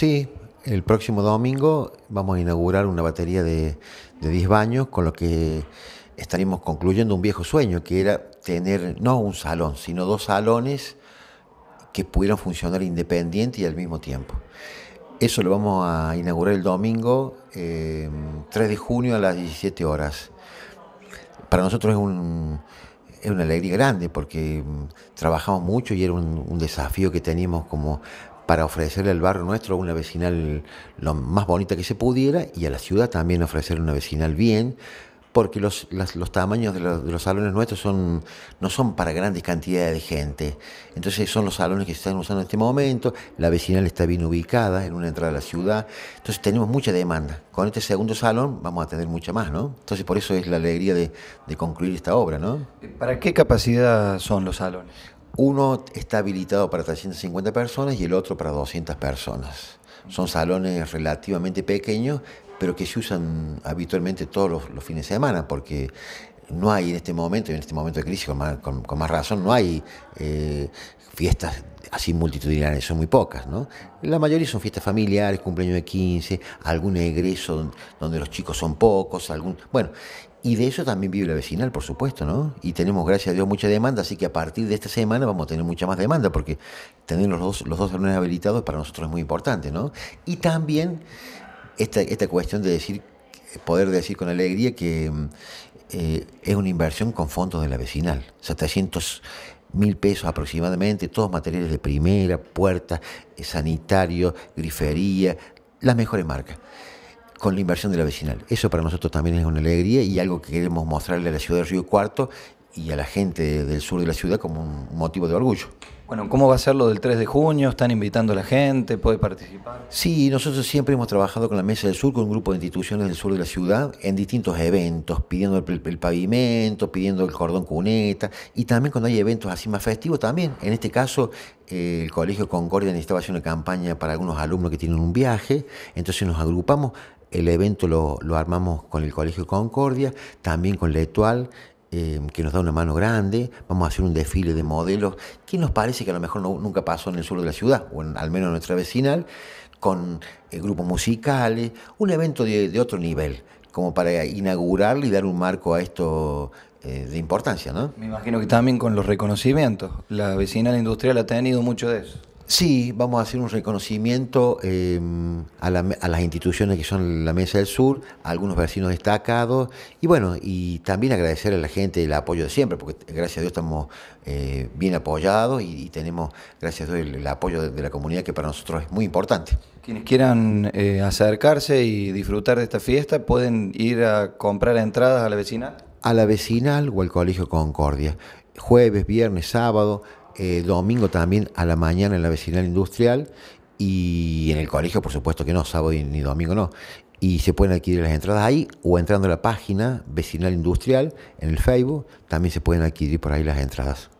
Sí, el próximo domingo vamos a inaugurar una batería de, 10 baños, con lo que estaremos concluyendo un viejo sueño, que era tener no un salón, sino dos salones que pudieran funcionar independiente y al mismo tiempo. Eso lo vamos a inaugurar el domingo 3 eh, de junio a las 17 horas. Para nosotros es, una alegría grande porque mm, trabajamos mucho y era un desafío que teníamos como para ofrecerle al barrio nuestro una vecinal lo más bonita que se pudiera y a la ciudad también ofrecer una vecinal bien, porque los, tamaños de los, salones nuestros son, no son para grandes cantidades de gente. Entonces son los salones que se están usando en este momento, la vecinal está bien ubicada en una entrada de la ciudad, entonces tenemos mucha demanda. Con este segundo salón vamos a tener mucha más, ¿no? Entonces por eso es la alegría de, de concluir esta obra, ¿no? ¿Para qué capacidad son los salones? Uno está habilitado para 350 personas y el otro para 200 personas. Son salones relativamente pequeños, pero que se usan habitualmente todos los, fines de semana, porque no hay en este momento, en este momento de crisis, con más, razón, no hay eh, fiestas así multitudinarias, son muy pocas, ¿no? La mayoría son fiestas familiares, cumpleaños de 15, algún egreso donde los chicos son pocos, algún... Bueno, y de eso también vive la vecinal, por supuesto, ¿no? Y tenemos, gracias a Dios, mucha demanda, así que a partir de esta semana vamos a tener mucha más demanda, porque tener los dos, los dos salones habilitados para nosotros es muy importante, ¿no? Y también esta, cuestión de decir, poder decir con alegría que eh, es una inversión con fondos de la vecinal, o sea, 300 mil pesos aproximadamente, todos materiales de primera, puerta, eh, sanitario, grifería, las mejores marcas con la inversión de la vecinal. Eso para nosotros también es una alegría y algo que queremos mostrarle a la ciudad de Río Cuarto y a la gente del sur de la ciudad como un motivo de orgullo. Bueno, ¿cómo va a ser lo del 3 de junio? ¿Están invitando a la gente? ¿Puede participar? Sí, nosotros siempre hemos trabajado con la Mesa del Sur, con un grupo de instituciones del sur de la ciudad, en distintos eventos, pidiendo el, pavimento, pidiendo el cordón cuneta, y también cuando hay eventos así más festivos, también. En este caso, eh, el Colegio Concordia necesitaba hacer una campaña para algunos alumnos que tienen un viaje, entonces nos agrupamos. El evento lo, armamos con el Colegio Concordia, también con la Etual Em, que nos da una mano grande, vamos a hacer un desfile de modelos, que nos parece que a lo mejor nunca pasó en el sur de la ciudad, o al menos en nuestra vecinal, con eh, grupos musicales, un evento de, otro nivel, como para inaugurar y dar un marco a esto eh, de importancia, ¿no? Me imagino que también con los reconocimientos, la vecinal industrial ha tenido mucho de eso. Sí, vamos a hacer un reconocimiento em, a, las instituciones que son la Mesa del Sur, a algunos vecinos destacados y bueno, y también agradecer a la gente el apoyo de siempre, porque gracias a Dios estamos eh, bien apoyados y, tenemos, gracias a Dios, el, apoyo de, la comunidad que para nosotros es muy importante. Quienes quieran eh, acercarse y disfrutar de esta fiesta pueden ir a comprar entradas a la vecinal. A la vecinal o al Colegio Concordia. Jueves, viernes, sábado eh, domingo también a la mañana en la vecinal industrial y en el colegio, por supuesto que no, sábado ni domingo no. Y se pueden adquirir las entradas ahí o entrando a la página vecinal industrial en el Facebook, también se pueden adquirir por ahí las entradas.